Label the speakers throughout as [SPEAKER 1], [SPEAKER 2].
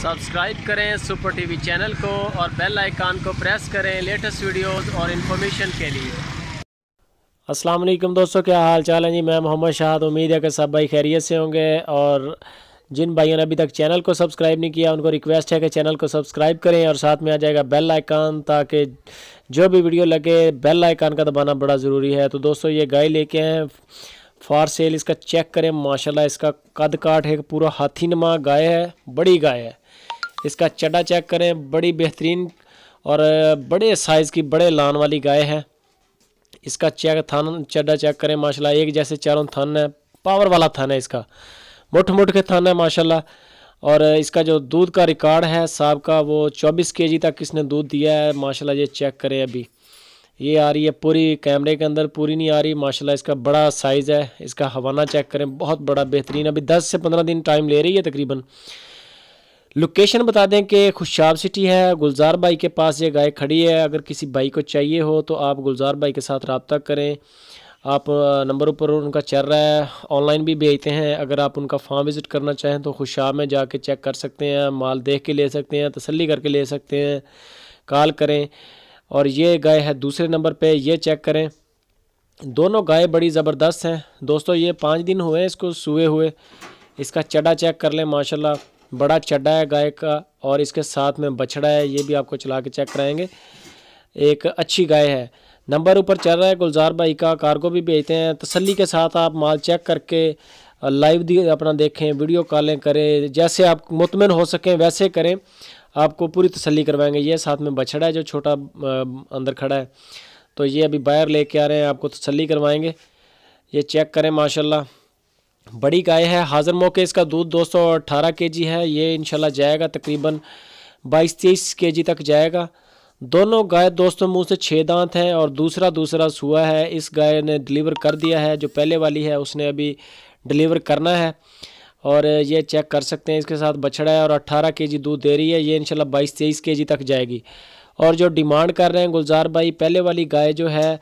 [SPEAKER 1] subscribe کریں super T V channel کو اور بیل آئیکن کو پریس کریں لیٹسٹ ویڈیوز اور انفارمیشن کے لیے اسلام علیکم دوستو کیا حال چال ہیں جی میں محمد شاہد امید ہے کہ سب بھائی خیریت سے ہوں گے اور جن بھائیوں نے ابھی تک چینل کو سبسکرائب نہیں کیا ان کو ریکویسٹ ہے کہ چینل کو سبسکرائب کریں اور ساتھ میں آ جائے گا بیل آئیکن تاکہ جو بھی ویڈیو لگے بیل آئیکن کا دبانا بڑا ضروری ہے تو دوستو یہ گائے لے کے ہیں فار سیل اس کا چیک کریں ماشاءاللہ اس کا قد کاٹ ہے پورا ہاتھی نما گائے ہے بڑی گائے ہے اس کا چڈا چیک کریں بڑی بہترین اور بڑے سائز کی بڑے لان والی گائے ہے اس کا چیک تھان چڈا چیک کریں ماشاءاللہ ایک جیسے چاروں تھان ہے پاور والا تھان ہے اس کا مٹھ مٹھ کے تھان ہے ماشاءاللہ اور اس کا جو دودھ کا ریکارڈ ہے صاحب کا وہ چوبیس کے جی تک اس نے دودھ دیا ہے ماشاءاللہ یہ چیک کریں ابھی یہ آ رہی ہے پوری کیمرے کے اندر پوری نہیں آ رہی ماشاءاللہ اس کا بڑا سائز ہے اس کا حوانہ چیک کریں بہت بڑا بہترین ابھی دس سے پندرہ دن ٹائم لے رہی ہے تقریباً لوکیشن بتا دیں کہ خوشاب سٹی ہے گلزار بھائی کے پاس یہ گائے کھڑی ہے اگر کسی بھائی کو چاہیے ہو تو آپ گلزار بھائی کے ساتھ رابطہ کریں آپ نمبر اوپر ان کا چل رہا ہے آن لائن بھی بھیجتے ہیں اگر آپ ان کا فارم وزٹ کرنا چاہیں تو خوش میں جا کے چیک کر سکتے ہیں مال دیکھ کے لے سکتے ہیں تسلی کر کے لے سکتے ہیں کال کریں اور یہ گائے ہے دوسرے نمبر پہ یہ چیک کریں دونوں گائے بڑی زبردست ہیں دوستو یہ پانچ دن ہوئے اس کو سوئے ہوئے اس کا چڈا چیک کر لیں ماشاءاللہ بڑا چڈا ہے گائے کا اور اس کے ساتھ میں بچڑا ہے یہ بھی آپ کو چلا کے چیک کرائیں گے ایک اچھی گائے ہے نمبر اوپر چل رہا ہے گلزار بھائی کا کارگو بھی بھیجتے ہیں تسلی کے ساتھ آپ مال چیک کر کے لائیو اپنا دیکھیں ویڈیو کالیں کریں جیسے آپ مطمئن ہو سکیں ویسے کریں آپ کو پوری تسلی کروائیں گے یہ ساتھ میں بچھڑا ہے جو چھوٹا اندر کھڑا ہے تو یہ ابھی باہر لے کے آ رہے ہیں آپ کو تسلی کروائیں گے یہ چیک کریں ماشاءاللہ بڑی گائے ہے حاضر موقع اس کا دودھ دو سو اٹھارہ کے جی ہے یہ انشاءاللہ جائے گا تقریباً بائیس تیس کے جی تک جائے گا دونوں گائے دوستوں منہ سے چھ دانت ہیں اور دوسرا دوسرا سوا ہے اس گائے نے ڈلیور کر دیا ہے جو پہلے والی ہے اس نے ابھی ڈلیور کرنا ہے اور یہ چیک کر سکتے ہیں اس کے ساتھ بچڑا ہے اور اٹھارہ کے جی دودھ دے رہی ہے یہ انشاءاللہ بائیس تیئیس کے جی تک جائے گی اور جو ڈیمانڈ کر رہے ہیں گلزار بھائی پہلے والی گائے جو ہے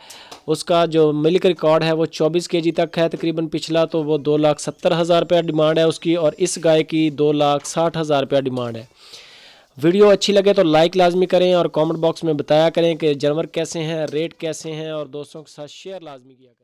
[SPEAKER 1] اس کا جو ملک ریکارڈ ہے وہ چوبیس کے جی تک ہے تقریباً پچھلا تو وہ دو لاکھ ستر ہزار روپیہ ڈیمانڈ ہے اس کی اور اس گائے کی دو لاکھ ساٹھ ہزار روپیہ ڈیمانڈ ہے ویڈیو اچھی لگے تو لائک لازمی کریں اور کامنٹ باکس میں بتایا کریں کہ جنور کیسے ہیں ریٹ کیسے ہیں اور دوستوں کے ساتھ شیئر لازمی کیا